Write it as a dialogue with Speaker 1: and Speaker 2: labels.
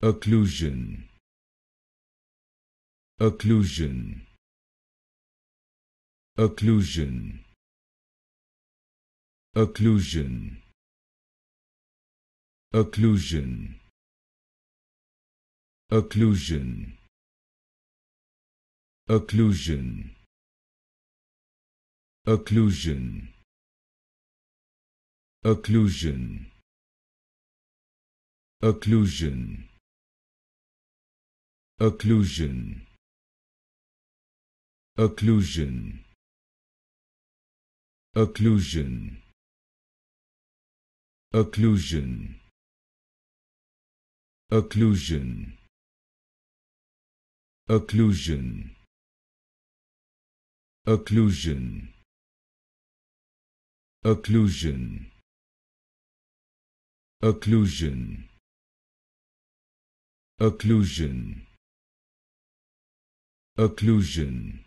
Speaker 1: occlusion occlusion occlusion occlusion occlusion occlusion occlusion occlusion occlusion occlusion occlusion occlusion occlusion occlusion occlusion occlusion occlusion occlusion occlusion occlusion occlusion